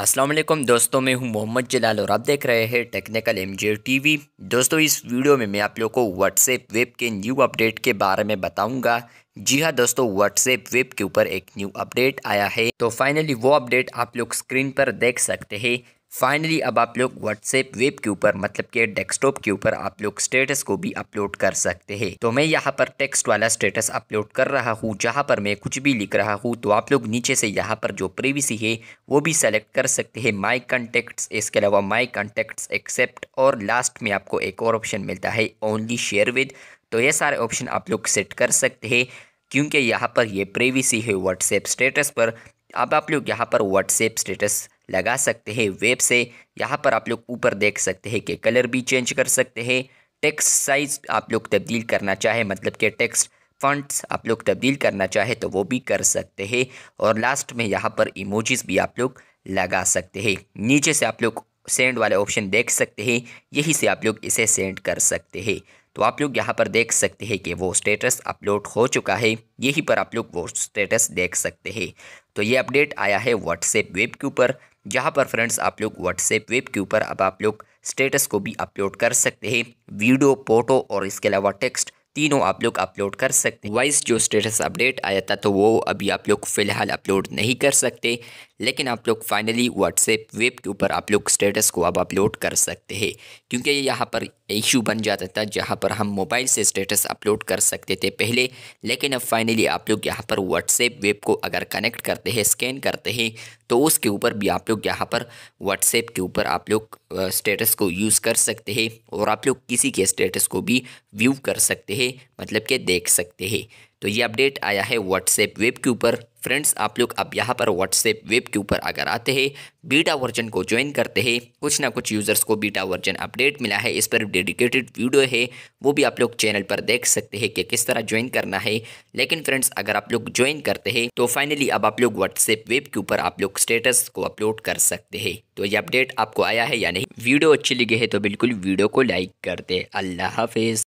असलम दोस्तों मैं हूं मोहम्मद जलाल और आप देख रहे हैं टेक्निकल एम जे टीवी दोस्तों इस वीडियो में मैं आप लोगों को व्हाट्सएप वेब के न्यू अपडेट के बारे में बताऊंगा जी हाँ दोस्तों व्हाट्सएप वेब के ऊपर एक न्यू अपडेट आया है तो फाइनली वो अपडेट आप लोग स्क्रीन पर देख सकते हैं फाइनली अब आप लोग व्हाट्सएप वेब के ऊपर मतलब के डेस्कटॉप के ऊपर आप लोग स्टेटस को भी अपलोड कर सकते हैं तो मैं यहाँ पर टेक्स्ट वाला स्टेटस अपलोड कर रहा हूँ जहाँ पर मैं कुछ भी लिख रहा हूँ तो आप लोग नीचे से यहाँ पर जो प्रीवीसी है वो भी सेलेक्ट कर सकते हैं माई कंटेक्ट्स इसके अलावा माई कंटेक्ट्स एक्सेप्ट और लास्ट में आपको एक और ऑप्शन मिलता है ओनली शेयर विद तो ये सारे ऑप्शन आप लोग सेट कर सकते हैं क्योंकि यहाँ पर ये प्रीवियसी है व्हाट्सएप स्टेटस पर अब आप लोग यहाँ पर व्हाट्सएप स्टेटस लगा सकते हैं वेब से यहाँ पर आप लोग ऊपर देख सकते हैं कि कलर भी चेंज कर सकते हैं टेक्स्ट साइज़ आप लोग तब्दील करना चाहे मतलब कि टेक्स्ट फंड्स आप लोग तब्दील करना चाहे तो वो भी कर सकते हैं और लास्ट में यहाँ पर इमोजीज़ भी आप लोग लगा सकते हैं नीचे से आप लोग सेंड वाले ऑप्शन देख सकते हैं यही से आप लोग इसे सेंड कर सकते हैं तो आप लोग यहाँ पर देख सकते हैं कि वो स्टेटस अपलोड हो चुका है यही पर आप लोग वो स्टेटस देख सकते हैं तो ये अपडेट आया है व्हाट्सएप वेब के ऊपर जहाँ पर फ्रेंड्स आप लोग व्हाट्सएप वेब के ऊपर अब आप लोग स्टेटस को भी अपलोड कर सकते हैं वीडियो फोटो और इसके अलावा टेक्स्ट तीनों आप लोग अपलोड कर सकते हैं वाइस जो स्टेटस अपडेट आया था तो वो अभी आप लोग फ़िलहाल अपलोड नहीं कर सकते लेकिन आप लोग फाइनली व्हाट्सएप वेब के ऊपर आप लोग स्टेटस को अब अपलोड कर सकते हैं क्योंकि यहाँ पर इशू बन जाता था जहाँ पर हम मोबाइल से स्टेटस अपलोड कर सकते थे पहले लेकिन अब फाइनली आप लोग यहाँ पर व्हाट्सएप वेब को अगर कनेक्ट करते हैं स्कैन करते हैं तो उसके ऊपर भी आप लोग यहाँ पर व्हाट्सएप के ऊपर आप लोग स्टेटस को यूज़ कर सकते हैं और आप लोग किसी के स्टेटस को भी व्यू कर सकते हैं मतलब कि देख सकते हैं तो ये अपडेट आया है व्हाट्सएप वेब के ऊपर फ्रेंड्स आप लोग अब यहाँ पर व्हाट्सएप वेब के ऊपर अगर आते हैं बीटा वर्जन को ज्वाइन करते हैं कुछ ना कुछ यूज़र्स को बीटा वर्जन अपडेट मिला है इस पर डेडिकेटेड वीडियो है वो भी आप लोग चैनल पर देख सकते हैं कि किस तरह ज्वाइन करना है लेकिन फ्रेंड्स अगर आप लोग ज्वाइन करते हैं तो फाइनली अब आप लोग व्हाट्सएप वेब के ऊपर आप लोग स्टेटस को अपलोड कर सकते हैं तो ये अपडेट आपको आया है या नहीं वीडियो अच्छी लगी है तो बिल्कुल वीडियो को लाइक कर दे अल्लाह हाफिज़